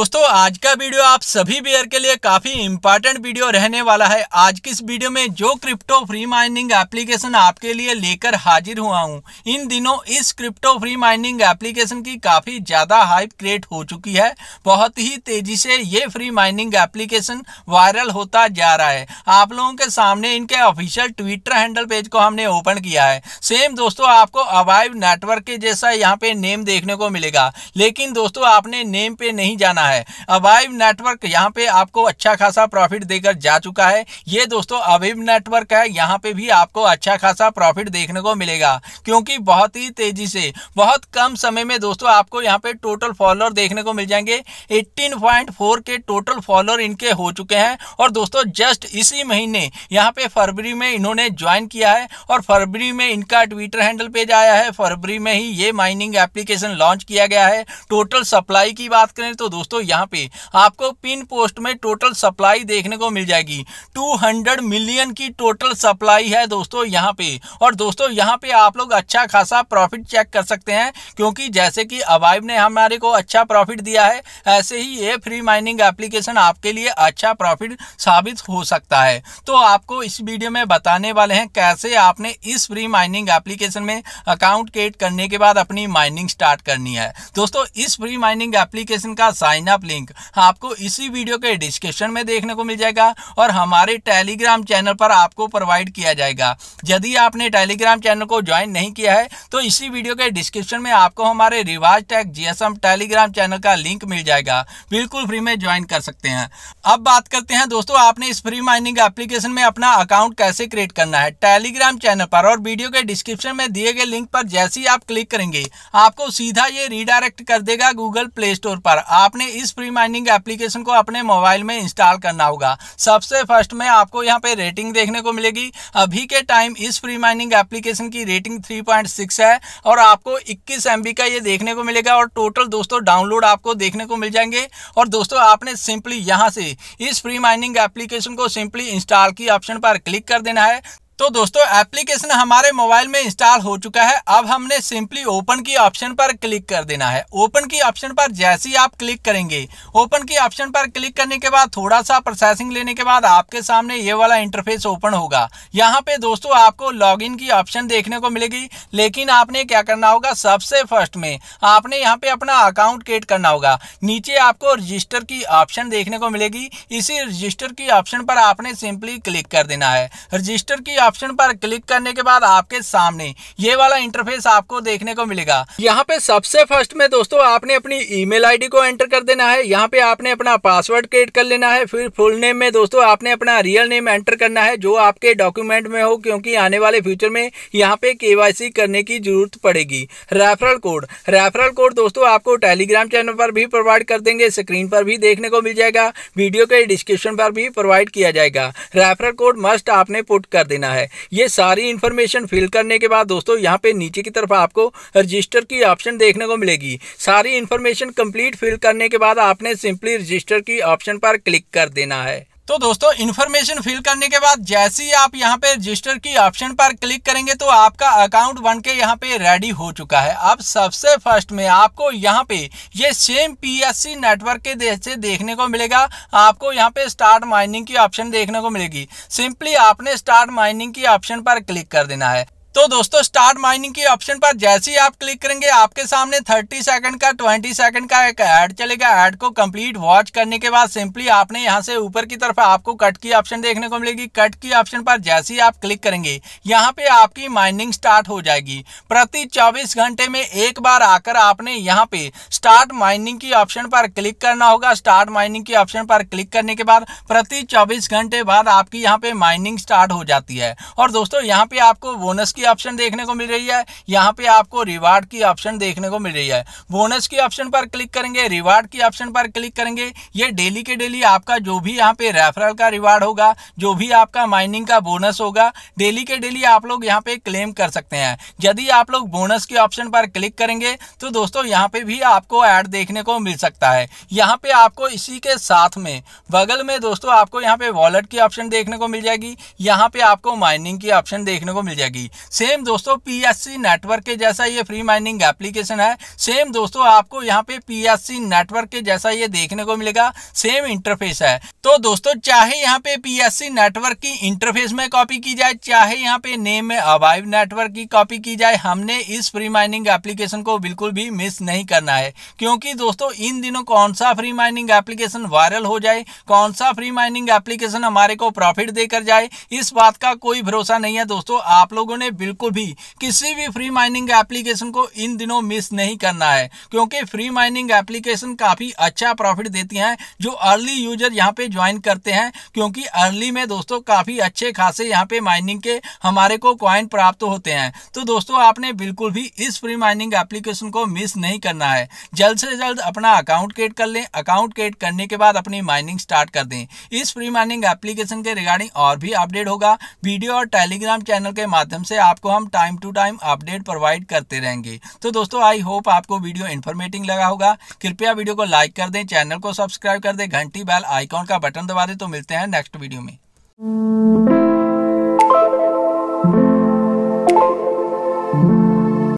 gustó आज का वीडियो आप सभी बियर के लिए काफी इंपॉर्टेंट वीडियो रहने वाला है आज की इस वीडियो में जो क्रिप्टो फ्री माइनिंग एप्लीकेशन आपके लिए लेकर हाजिर हुआ हूँ इन दिनों इस क्रिप्टो फ्री माइनिंग एप्लीकेशन की काफी ज्यादा हाइप क्रिएट हो चुकी है बहुत ही तेजी से ये फ्री माइनिंग एप्लीकेशन वायरल होता जा रहा है आप लोगों के सामने इनके ऑफिशियल ट्विटर हैंडल पेज को हमने ओपन किया है सेम दोस्तों आपको अवाइव नेटवर्क के जैसा यहाँ पे नेम देखने को मिलेगा लेकिन दोस्तों आपने नेम पे नहीं जाना है अबाइव नेटवर्क यहाँ पे आपको अच्छा खासा प्रॉफिट देकर जा चुका है ये दोस्तों अभिव नेटवर्क है यहाँ पे भी आपको अच्छा खासा प्रॉफिट देखने को मिलेगा क्योंकि बहुत ही तेजी से बहुत कम समय में दोस्तों आपको यहाँ पे टोटल फॉलोअर देखने को मिल जाएंगे 18.4 के टोटल फॉलोअर इनके हो चुके हैं और दोस्तों जस्ट इसी महीने यहाँ पे फरवरी में इन्होंने ज्वाइन किया है और फरवरी में इनका ट्विटर हैंडल पेज आया है फरवरी में ही ये माइनिंग एप्लीकेशन लॉन्च किया गया है टोटल सप्लाई की बात करें तो दोस्तों यहाँ पे आपको पिन पोस्ट में टोटल सप्लाई देखने को मिल जाएगी 200 मिलियन की टोटल सप्लाई है दोस्तों यहाँ पे और दोस्तों यहाँ पे आप लोग अच्छा खासा प्रॉफिट चेक कर सकते हैं क्योंकि जैसे कि अवाइव ने हमारे को अच्छा प्रॉफिट दिया है ऐसे ही ये फ्री माइनिंग एप्लीकेशन आपके लिए अच्छा प्रॉफिट साबित हो सकता है तो आपको इस वीडियो में बताने वाले हैं कैसे आपने इस फ्री माइनिंग एप्लीकेशन में अकाउंट क्रिएट करने के बाद अपनी माइनिंग स्टार्ट करनी है दोस्तों इस फ्री माइनिंग एप्लीकेशन का साइन अप लिंक लिंक आपको इसी वीडियो के डिस्क्रिप्शन में देखने को मिल जाएगा और हमारे टेलीग्राम चैनल पर आपको प्रोवाइड किया जाएगा यदि आपने टेलीग्राम चैनल को ज्वाइन नहीं किया है तो इसी वीडियो के डिस्क्रिप्शन में आपको हमारे रिवाज टैग जीएसएम टेलीग्राम चैनल का लिंक मिल जाएगा बिल्कुल फ्री में ज्वाइन कर सकते हैं अब बात करते हैं दोस्तों आपने इस फ्री माइनिंग एप्लीकेशन में अपना अकाउंट कैसे क्रिएट करना है टेलीग्राम चैनल पर और वीडियो के डिस्क्रिप्शन में दिए गए लिंक पर जैसे ही आप क्लिक करेंगे आपको सीधा ये रिडायरेक्ट कर देगा गूगल प्ले स्टोर पर आपने इस फ्री कॉफी माइनिंग एप्लीकेशन को अपने मोबाइल में इंस्टॉल करना होगा सबसे फर्स्ट में आपको यहाँ पे रेटिंग देखने को मिलेगी अभी के टाइम इस फ्री माइनिंग एप्लीकेशन की रेटिंग 3.6 है और आपको 21 एम का ये देखने को मिलेगा और टोटल दोस्तों डाउनलोड आपको देखने को मिल जाएंगे और दोस्तों आपने सिंपली यहाँ से इस फ्री माइनिंग एप्लीकेशन को सिंपली इंस्टॉल की ऑप्शन पर क्लिक कर देना है तो दोस्तों एप्लीकेशन हमारे मोबाइल में इंस्टॉल हो चुका है अब हमने सिंपली ओपन की ऑप्शन पर क्लिक कर देना है ओपन की ऑप्शन पर जैसे ही आप क्लिक करेंगे ओपन की ऑप्शन पर क्लिक करने के बाद थोड़ा सा प्रोसेसिंग लेने के बाद आपके सामने ये वाला इंटरफेस ओपन होगा यहाँ पे दोस्तों आपको लॉग की ऑप्शन देखने को मिलेगी लेकिन आपने क्या करना होगा सबसे फर्स्ट में आपने यहाँ पे अपना अकाउंट क्रिएट करना होगा नीचे आपको रजिस्टर की ऑप्शन देखने को मिलेगी इसी रजिस्टर की ऑप्शन पर आपने सिंपली क्लिक कर देना है रजिस्टर की ऑप्शन पर क्लिक करने के बाद आपके सामने ये वाला इंटरफेस आपको देखने को मिलेगा यहाँ पे सबसे फर्स्ट में दोस्तों आपने अपनी ईमेल आईडी को एंटर कर देना है यहाँ पे आपने अपना पासवर्ड क्रिएट कर लेना है फिर फुल नेम में दोस्तों आपने अपना रियल नेम एंटर करना है जो आपके डॉक्यूमेंट में हो क्योंकि आने वाले फ्यूचर में यहाँ पे के करने की जरूरत पड़ेगी रेफरल कोड रेफरल कोड दोस्तों आपको टेलीग्राम चैनल पर भी प्रोवाइड कर देंगे स्क्रीन पर भी देखने को मिल जाएगा वीडियो के डिस्क्रिप्शन पर भी प्रोवाइड किया जाएगा रेफरल कोड मस्ट आपने पुट कर देना है है ये सारी इंफॉर्मेशन फिल करने के बाद दोस्तों यहाँ पे नीचे की तरफ आपको रजिस्टर की ऑप्शन देखने को मिलेगी सारी इंफॉर्मेशन कंप्लीट फिल करने के बाद आपने सिंपली रजिस्टर की ऑप्शन पर क्लिक कर देना है तो दोस्तों इन्फॉर्मेशन फिल करने के बाद जैसे ही आप यहाँ पे रजिस्टर की ऑप्शन पर क्लिक करेंगे तो आपका अकाउंट बन के यहाँ पे रेडी हो चुका है अब सबसे फर्स्ट में आपको यहाँ पे ये सेम पीएससी नेटवर्क के से देखने को मिलेगा आपको यहाँ पे स्टार्ट माइनिंग की ऑप्शन देखने को मिलेगी सिंपली आपने स्टार्ट माइनिंग की ऑप्शन पर क्लिक कर देना है तो दोस्तों स्टार्ट माइनिंग के ऑप्शन पर जैसे ही आप क्लिक करेंगे आपके सामने 30 सेकंड का 20 सेकंड का एक ऐड चलेगा ऐड को कंप्लीट वॉच करने के बाद सिंपली आपने यहां से ऊपर की तरफ आपको कट की ऑप्शन देखने को मिलेगी कट की ऑप्शन पर जैसे ही आप क्लिक करेंगे यहां पे आपकी माइनिंग स्टार्ट हो जाएगी प्रति चौबीस घंटे में एक बार आकर आपने यहाँ पे स्टार्ट माइनिंग की ऑप्शन पर क्लिक करना होगा स्टार्ट माइनिंग की ऑप्शन पर क्लिक करने के बाद प्रति चौबीस घंटे बाद आपकी यहाँ पे माइनिंग स्टार्ट हो जाती है और दोस्तों यहाँ पे आपको बोनस की ऑप्शन देखने को मिल रही है यहाँ पे आपको रिवार्ड की ऑप्शन देखने को मिल रही है बोनस की ऑप्शन पर क्लिक करेंगे रिवार्ड की ऑप्शन पर क्लिक करेंगे ये डेली के डेली आपका जो भी यहाँ पे रेफरल का रिवार्ड होगा जो भी आपका माइनिंग का बोनस होगा डेली के डेली आप लोग यहाँ पे क्लेम कर सकते हैं यदि आप लोग बोनस के ऑप्शन पर क्लिक करेंगे तो दोस्तों यहाँ पे भी आपको ऐड देखने को मिल सकता है यहाँ पे आपको इसी के साथ में बगल में दोस्तों आपको यहाँ पे वॉलेट की ऑप्शन देखने को मिल जाएगी यहाँ पे आपको माइनिंग की ऑप्शन देखने को मिल जाएगी सेम दोस्तों पीएससी नेटवर्क के जैसा ये फ्री माइनिंग एप्लीकेशन है सेम दोस्तों आपको यहाँ पे पीएससी नेटवर्क के जैसा ये देखने को मिलेगा सेम इंटरफेस है तो दोस्तों चाहे यहाँ पे पीएससी नेटवर्क की इंटरफेस में कॉपी की जाए चाहे यहाँ पे नेम में अवाइव नेटवर्क की कॉपी की जाए हमने इस फ्री माइनिंग एप्लीकेशन को बिल्कुल भी मिस नहीं करना है क्योंकि दोस्तों इन दिनों कौन सा फ्री माइनिंग एप्लीकेशन वायरल हो जाए कौन सा फ्री माइनिंग एप्लीकेशन हमारे को प्रॉफिट देकर जाए इस बात का कोई भरोसा नहीं है दोस्तों आप लोगों ने बिल्कुल भी किसी भी फ्री माइनिंग एप्लीकेशन को इन दिनों मिस नहीं करना है क्योंकि फ्री माइनिंग एप्लीकेशन काफ़ी अच्छा प्रॉफिट देती हैं जो अर्ली यूजर यहाँ पे ज्वाइन करते हैं क्योंकि अर्ली में दोस्तों काफ़ी अच्छे खासे यहाँ पे माइनिंग के हमारे को क्वाइन प्राप्त होते हैं तो दोस्तों आपने बिल्कुल भी इस फ्री माइनिंग एप्लीकेशन को मिस नहीं करना है जल्द से जल्द अपना अकाउंट क्रिएट कर लें अकाउंट क्रिएट करने के बाद अपनी माइनिंग स्टार्ट कर दें इस फ्री माइनिंग एप्लीकेशन के रिगार्डिंग और भी अपडेट होगा वीडियो और टेलीग्राम चैनल के माध्यम से आप आपको हम time to time update provide करते रहेंगे तो दोस्तों आई होप आपको वीडियो इन्फॉर्मेटिव लगा होगा कृपया वीडियो को लाइक कर दें चैनल को सब्सक्राइब कर दें घंटी बैल आइकॉन का बटन दबा दें तो मिलते हैं नेक्स्ट वीडियो में